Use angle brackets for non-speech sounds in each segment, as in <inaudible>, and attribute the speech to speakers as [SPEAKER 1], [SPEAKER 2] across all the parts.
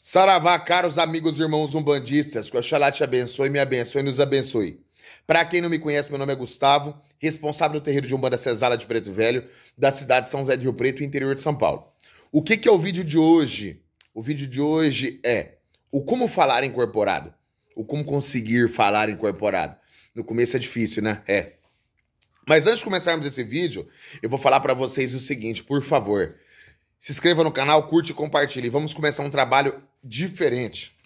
[SPEAKER 1] Saravá, caros amigos e irmãos umbandistas, que o Oxalá te abençoe, me abençoe e nos abençoe. Para quem não me conhece, meu nome é Gustavo, responsável do terreiro de Umbanda Cesala de Preto Velho, da cidade de São Zé de Rio Preto, interior de São Paulo. O que, que é o vídeo de hoje? O vídeo de hoje é o como falar incorporado, o como conseguir falar incorporado. No começo é difícil, né? É. Mas antes de começarmos esse vídeo, eu vou falar para vocês o seguinte, por favor, se inscreva no canal, curte e compartilhe. Vamos começar um trabalho diferente.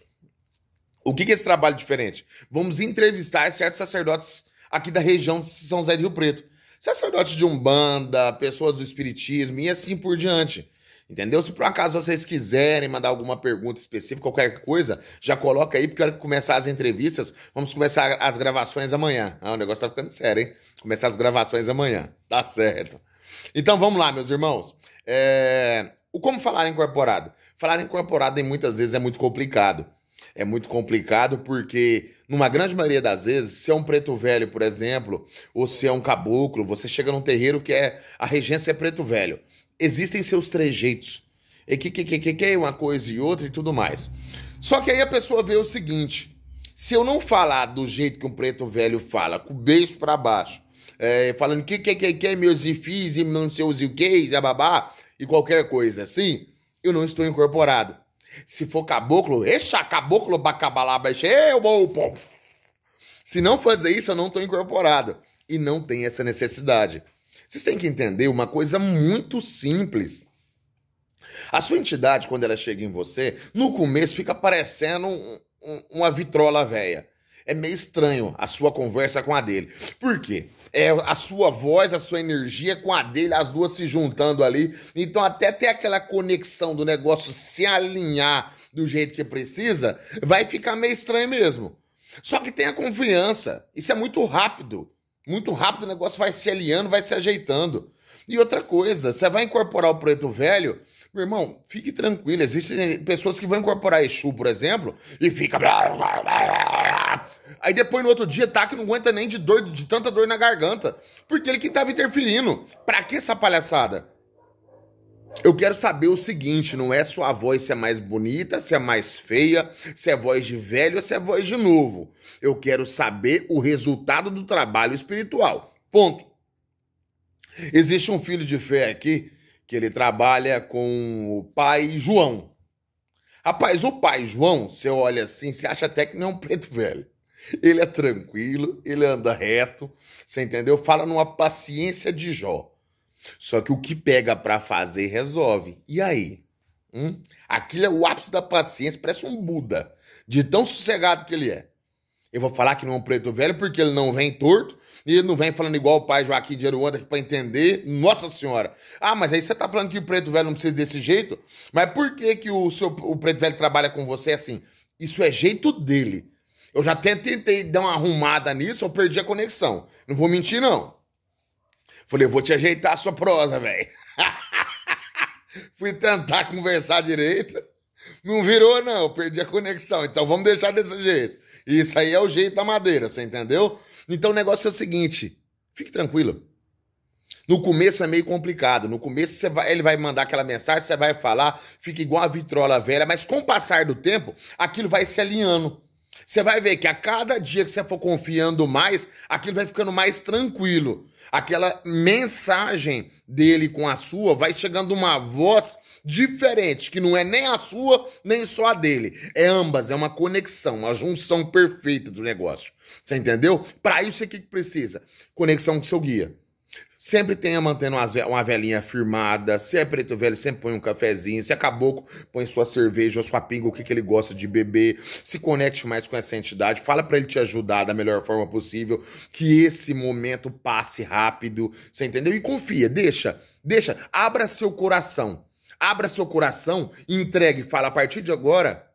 [SPEAKER 1] O que é esse trabalho diferente? Vamos entrevistar certos sacerdotes aqui da região de São José do Rio Preto. Sacerdotes de Umbanda, pessoas do Espiritismo e assim por diante. Entendeu? Se por acaso vocês quiserem mandar alguma pergunta específica, qualquer coisa, já coloca aí, porque eu quero começar as entrevistas. Vamos começar as gravações amanhã. Ah, o negócio tá ficando sério, hein? Começar as gravações amanhã. Tá certo. Então vamos lá, meus irmãos. É, o como falar incorporado? Falar incorporado em muitas vezes é muito complicado. É muito complicado porque, numa grande maioria das vezes, se é um preto velho, por exemplo, ou se é um caboclo, você chega num terreiro que é a regência é preto velho. Existem seus trejeitos. E que, que, que, que, é uma coisa e outra e tudo mais. Só que aí a pessoa vê o seguinte: se eu não falar do jeito que um preto velho fala, com o beijo para baixo, é, falando que, que, que, que, meus infis e não sei os e babá, e qualquer coisa assim, eu não estou incorporado. Se for caboclo, eixa, caboclo, bacabalaba, eu vou. Se não fazer isso, eu não estou incorporado. E não tem essa necessidade. Vocês têm que entender uma coisa muito simples. A sua entidade, quando ela chega em você, no começo fica parecendo um, um, uma vitrola velha é meio estranho a sua conversa com a dele. Por quê? É a sua voz, a sua energia com a dele, as duas se juntando ali. Então, até ter aquela conexão do negócio se alinhar do jeito que precisa, vai ficar meio estranho mesmo. Só que tenha confiança. Isso é muito rápido. Muito rápido o negócio vai se alinhando, vai se ajeitando. E outra coisa, você vai incorporar o preto velho, meu irmão, fique tranquilo. Existem pessoas que vão incorporar Exu, por exemplo, e fica. Aí depois no outro dia tá que não aguenta nem de dor, de tanta dor na garganta. Porque ele que tava interferindo. Pra que essa palhaçada? Eu quero saber o seguinte: não é sua voz se é mais bonita, se é mais feia, se é voz de velho ou se é voz de novo. Eu quero saber o resultado do trabalho espiritual. Ponto. Existe um filho de fé aqui que ele trabalha com o pai João. Rapaz, o pai João, você olha assim, você acha até que não é um preto velho. Ele é tranquilo, ele anda reto, você entendeu? Fala numa paciência de Jó. Só que o que pega para fazer resolve. E aí? Hum? Aquilo é o ápice da paciência, parece um Buda, de tão sossegado que ele é. Eu vou falar que não é um preto velho porque ele não vem torto e ele não vem falando igual o pai Joaquim de Aruanda para entender. Nossa Senhora! Ah, mas aí você tá falando que o preto velho não precisa desse jeito? Mas por que, que o, seu, o preto velho trabalha com você assim? Isso é jeito dele. Eu já até tentei dar uma arrumada nisso, eu perdi a conexão. Não vou mentir, não. Falei, eu vou te ajeitar a sua prosa, velho. <laughs> Fui tentar conversar direito. Não virou, não, perdi a conexão. Então vamos deixar desse jeito. Isso aí é o jeito da madeira, você entendeu? Então o negócio é o seguinte: fique tranquilo. No começo é meio complicado. No começo vai, ele vai mandar aquela mensagem, você vai falar, fica igual a vitrola velha, mas com o passar do tempo, aquilo vai se alinhando. Você vai ver que a cada dia que você for confiando mais, aquilo vai ficando mais tranquilo. Aquela mensagem dele com a sua vai chegando uma voz diferente, que não é nem a sua, nem só a dele. É ambas, é uma conexão, uma junção perfeita do negócio. Você entendeu? Para isso, o é que precisa? Conexão com seu guia. Sempre tenha mantendo uma velhinha firmada. Se é preto velho, sempre põe um cafezinho. Se é caboclo, põe sua cerveja ou sua pinga, o que, que ele gosta de beber. Se conecte mais com essa entidade. Fala para ele te ajudar da melhor forma possível. Que esse momento passe rápido. Você entendeu? E confia, deixa, deixa. Abra seu coração. Abra seu coração, entregue. Fala, a partir de agora,